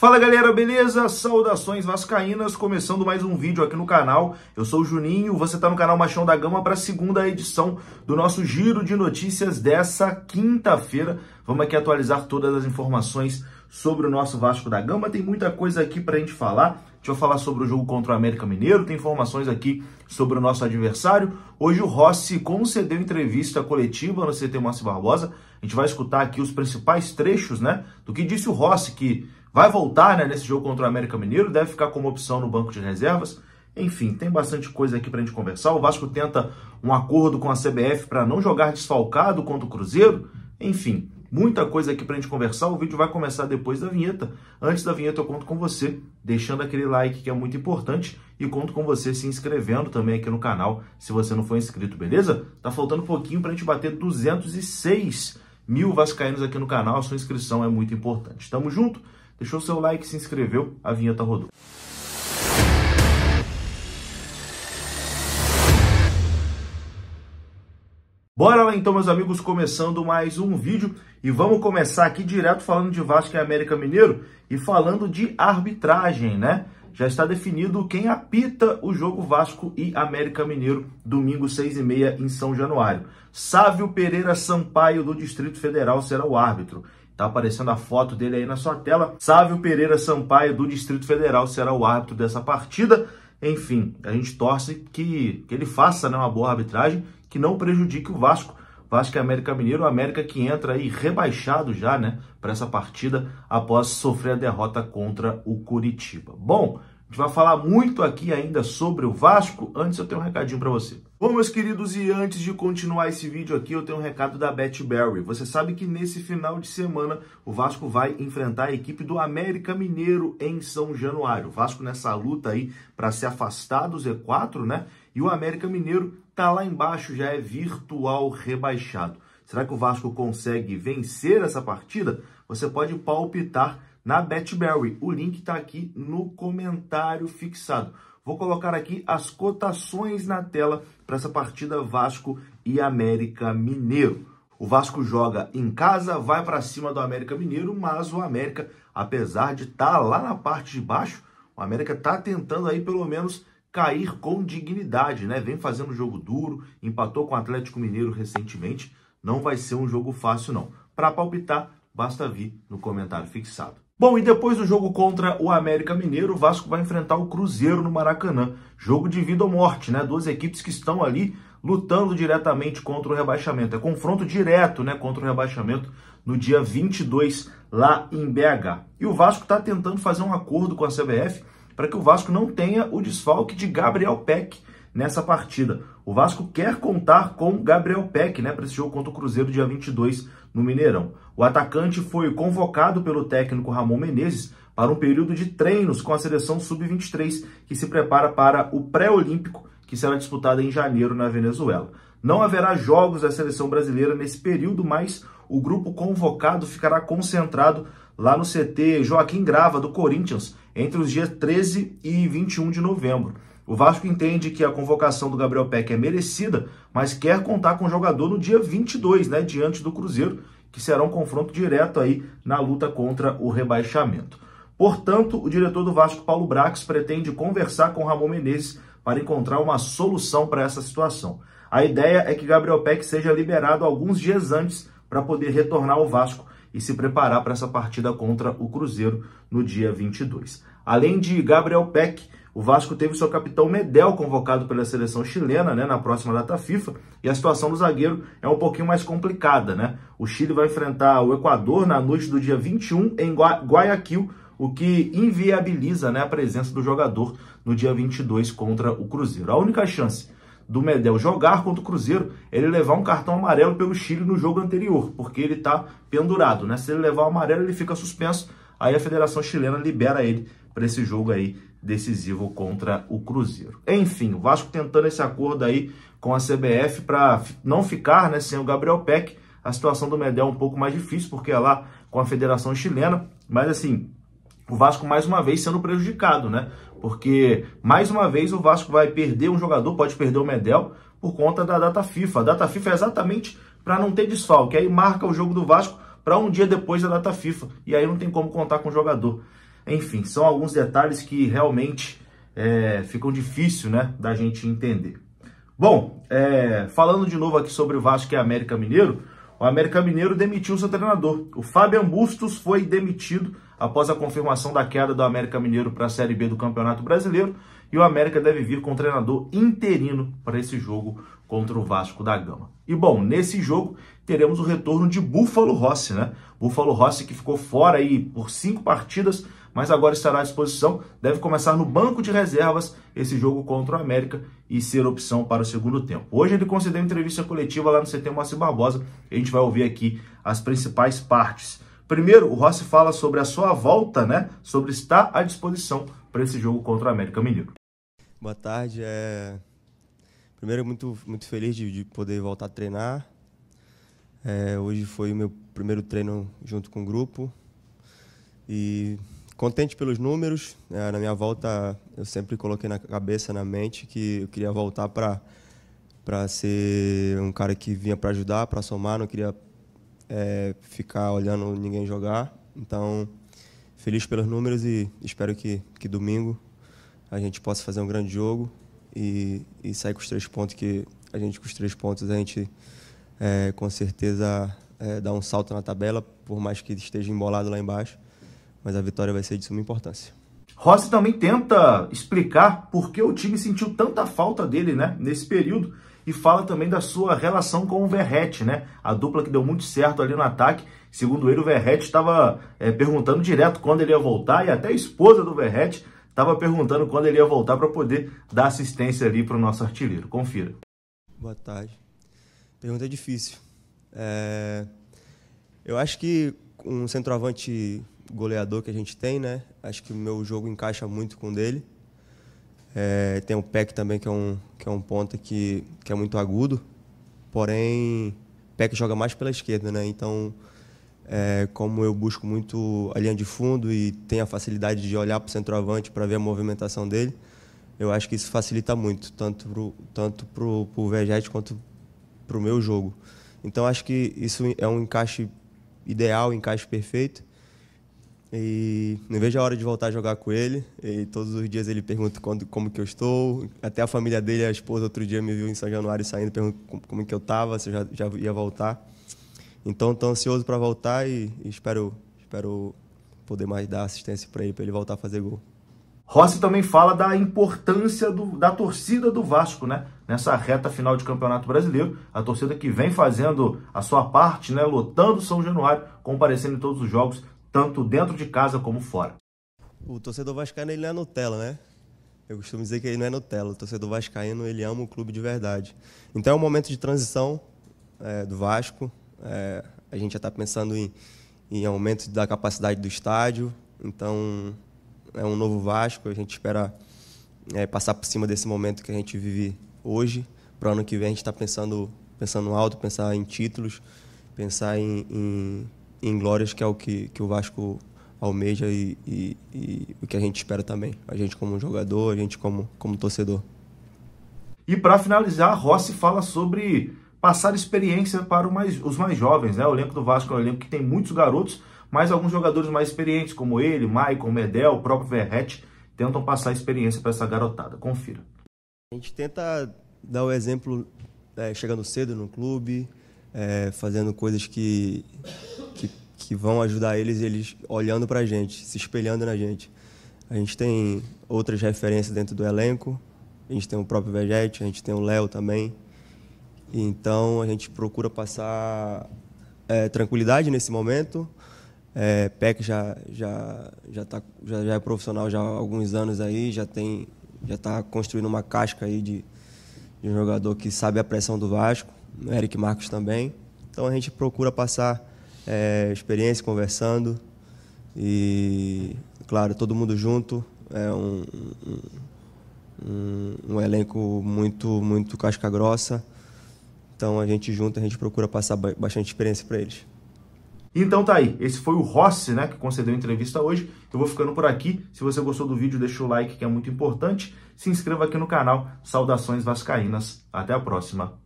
Fala galera, beleza? Saudações vascaínas, começando mais um vídeo aqui no canal. Eu sou o Juninho, você está no canal Machão da Gama para a segunda edição do nosso giro de notícias dessa quinta-feira. Vamos aqui atualizar todas as informações sobre o nosso Vasco da Gama. Tem muita coisa aqui para a gente falar. Deixa eu falar sobre o jogo contra o América Mineiro, tem informações aqui sobre o nosso adversário. Hoje o Rossi concedeu entrevista coletiva no CT Márcio Barbosa. A gente vai escutar aqui os principais trechos, né, do que disse o Rossi, que Vai voltar né, nesse jogo contra o América Mineiro, deve ficar como opção no banco de reservas. Enfim, tem bastante coisa aqui para a gente conversar. O Vasco tenta um acordo com a CBF para não jogar desfalcado contra o Cruzeiro. Enfim, muita coisa aqui para a gente conversar. O vídeo vai começar depois da vinheta. Antes da vinheta, eu conto com você deixando aquele like que é muito importante e conto com você se inscrevendo também aqui no canal se você não for inscrito, beleza? Tá faltando um pouquinho para a gente bater 206 mil vascaínos aqui no canal. A sua inscrição é muito importante. Tamo junto deixou seu like, se inscreveu, a vinheta rodou. Bora lá então, meus amigos, começando mais um vídeo e vamos começar aqui direto falando de Vasco e América Mineiro e falando de arbitragem, né? Já está definido quem apita o jogo Vasco e América Mineiro, domingo 6h30 em São Januário. Sávio Pereira Sampaio, do Distrito Federal, será o árbitro. Tá aparecendo a foto dele aí na sua tela. Sávio Pereira Sampaio, do Distrito Federal, será o árbitro dessa partida. Enfim, a gente torce que, que ele faça né, uma boa arbitragem, que não prejudique o Vasco. Vasco e América Mineiro, o América que entra aí rebaixado já, né, para essa partida após sofrer a derrota contra o Curitiba. Bom, a gente vai falar muito aqui ainda sobre o Vasco. Antes eu tenho um recadinho para você. Bom, meus queridos, e antes de continuar esse vídeo aqui, eu tenho um recado da Berry. Você sabe que nesse final de semana o Vasco vai enfrentar a equipe do América Mineiro em São Januário. O Vasco nessa luta aí para se afastar do Z4, né? E o América Mineiro tá lá embaixo, já é virtual rebaixado. Será que o Vasco consegue vencer essa partida? Você pode palpitar na BetBerry. O link está aqui no comentário fixado. Vou colocar aqui as cotações na tela para essa partida Vasco e América Mineiro. O Vasco joga em casa, vai para cima do América Mineiro, mas o América, apesar de estar tá lá na parte de baixo, o América está tentando aí pelo menos cair com dignidade, né? Vem fazendo jogo duro, empatou com o Atlético Mineiro recentemente. Não vai ser um jogo fácil, não. Para palpitar, basta vir no comentário fixado. Bom, e depois do jogo contra o América Mineiro, o Vasco vai enfrentar o Cruzeiro no Maracanã. Jogo de vida ou morte, né? Duas equipes que estão ali lutando diretamente contra o rebaixamento. É confronto direto, né, contra o rebaixamento no dia 22 lá em BH. E o Vasco está tentando fazer um acordo com a CBF para que o Vasco não tenha o desfalque de Gabriel Peck, nessa partida. O Vasco quer contar com Gabriel Peck, né, para esse jogo contra o Cruzeiro dia 22 no Mineirão. O atacante foi convocado pelo técnico Ramon Menezes para um período de treinos com a seleção sub-23 que se prepara para o pré-olímpico que será disputado em janeiro na Venezuela. Não haverá jogos da seleção brasileira nesse período, mas o grupo convocado ficará concentrado lá no CT Joaquim Grava do Corinthians entre os dias 13 e 21 de novembro. O Vasco entende que a convocação do Gabriel Peck é merecida, mas quer contar com o jogador no dia 22, né, diante do Cruzeiro, que será um confronto direto aí na luta contra o rebaixamento. Portanto, o diretor do Vasco, Paulo Brax, pretende conversar com Ramon Menezes para encontrar uma solução para essa situação. A ideia é que Gabriel Peck seja liberado alguns dias antes para poder retornar ao Vasco e se preparar para essa partida contra o Cruzeiro no dia 22. Além de Gabriel Peck, o Vasco teve seu capitão Medel convocado pela seleção chilena né, na próxima data FIFA e a situação do zagueiro é um pouquinho mais complicada. Né? O Chile vai enfrentar o Equador na noite do dia 21 em Guayaquil, o que inviabiliza né, a presença do jogador no dia 22 contra o Cruzeiro. A única chance do Medel jogar contra o Cruzeiro é ele levar um cartão amarelo pelo Chile no jogo anterior, porque ele está pendurado. Né? Se ele levar o amarelo, ele fica suspenso, aí a Federação Chilena libera ele para esse jogo aí decisivo contra o Cruzeiro. Enfim, o Vasco tentando esse acordo aí com a CBF para não ficar né, sem o Gabriel Peck. A situação do Medel é um pouco mais difícil, porque é lá com a Federação Chilena, mas assim, o Vasco mais uma vez sendo prejudicado, né? Porque mais uma vez o Vasco vai perder um jogador, pode perder o Medel, por conta da data FIFA. A data FIFA é exatamente para não ter desfalque, aí marca o jogo do Vasco para um dia depois da data FIFA, e aí não tem como contar com o jogador. Enfim, são alguns detalhes que realmente é, ficam difícil né, da gente entender. Bom, é, falando de novo aqui sobre o Vasco e América Mineiro, o América Mineiro demitiu seu treinador. O Fabian Bustos foi demitido após a confirmação da queda do América Mineiro para a Série B do Campeonato Brasileiro e o América deve vir com um treinador interino para esse jogo contra o Vasco da Gama. E bom, nesse jogo teremos o retorno de Buffalo Rossi, né? Buffalo Rossi que ficou fora aí por cinco partidas mas agora estará à disposição. Deve começar no banco de reservas esse jogo contra o América e ser opção para o segundo tempo. Hoje ele concedeu entrevista coletiva lá no CT Márcio Barbosa. A gente vai ouvir aqui as principais partes. Primeiro, o Rossi fala sobre a sua volta, né? Sobre estar à disposição para esse jogo contra o América Mineiro. Boa tarde. É... Primeiro, muito, muito feliz de, de poder voltar a treinar. É, hoje foi o meu primeiro treino junto com o grupo. E contente pelos números. Né? na minha volta, eu sempre coloquei na cabeça, na mente, que eu queria voltar para para ser um cara que vinha para ajudar, para somar. Não queria é, ficar olhando ninguém jogar. Então, feliz pelos números e espero que, que domingo a gente possa fazer um grande jogo e, e sair com os três pontos que a gente com os três pontos a gente é, com certeza é, dá um salto na tabela, por mais que esteja embolado lá embaixo mas a vitória vai ser de suma importância. Rossi também tenta explicar por que o time sentiu tanta falta dele né, nesse período e fala também da sua relação com o Verrete, né? A dupla que deu muito certo ali no ataque. Segundo ele, o Verrete estava é, perguntando direto quando ele ia voltar e até a esposa do Verrete estava perguntando quando ele ia voltar para poder dar assistência ali para o nosso artilheiro. Confira. Boa tarde. Pergunta difícil. É... Eu acho que um centroavante goleador que a gente tem, né? Acho que o meu jogo encaixa muito com o dele. É, tem o Peck também, que é um, que é um ponta que, que é muito agudo. Porém, Peck joga mais pela esquerda, né? Então, é, como eu busco muito a linha de fundo e tenho a facilidade de olhar para o centroavante para ver a movimentação dele, eu acho que isso facilita muito, tanto para o tanto pro, pro Vegete quanto para o meu jogo. Então, acho que isso é um encaixe ideal, um encaixe perfeito. E não vejo a hora de voltar a jogar com ele. E todos os dias ele pergunta quando, como que eu estou. Até a família dele, a esposa, outro dia me viu em São Januário saindo, perguntando como que eu estava, se eu já, já ia voltar. Então, estou ansioso para voltar e, e, espero, espero poder mais dar assistência para ele, para ele voltar a fazer gol. Rossi também fala da importância do, da torcida do Vasco, né? Nessa reta final de Campeonato Brasileiro, a torcida que vem fazendo a sua parte, né? Lotando São Januário, comparecendo em todos os jogos, tanto dentro de casa como fora. O torcedor vascaíno ele não é Nutella, né? Eu costumo dizer que ele não é Nutella. O torcedor vascaíno ele ama o clube de verdade. Então é um momento de transição é, do Vasco. É, a gente já está pensando em, em aumento da capacidade do estádio. Então é um novo Vasco. A gente espera é, passar por cima desse momento que a gente vive hoje. Para o ano que vem a gente está pensando pensando alto, pensar em títulos, pensar em, em em glórias, que é o que, que o Vasco almeja e, e, e o que a gente espera também. A gente como jogador, a gente como, como torcedor. E para finalizar, Rossi fala sobre passar experiência para mais, os mais jovens. Né? O elenco do Vasco é um elenco que tem muitos garotos, mas alguns jogadores mais experientes, como ele, Maicon, Medel, o próprio Verrete, tentam passar experiência para essa garotada. Confira. A gente tenta dar o exemplo é, chegando cedo no clube, é, fazendo coisas que, que que vão ajudar eles, eles olhando para a gente, se espelhando na gente. A gente tem outras referências dentro do elenco, a gente tem o próprio Vegete, a gente tem o Léo também. Então a gente procura passar é, tranquilidade nesse momento. É, Peck já já já, tá, já já é profissional já há alguns anos aí, já tem já está construindo uma casca aí de, de um jogador que sabe a pressão do Vasco. Eric Marcos também. Então a gente procura passar é, experiência conversando e, claro, todo mundo junto. É um, um, um elenco muito, muito casca-grossa. Então a gente junto a gente procura passar bastante experiência para eles. Então tá aí, esse foi o Rossi, né, que concedeu a entrevista hoje. Eu vou ficando por aqui. Se você gostou do vídeo, deixa o like, que é muito importante. Se inscreva aqui no canal. Saudações vascaínas. Até a próxima.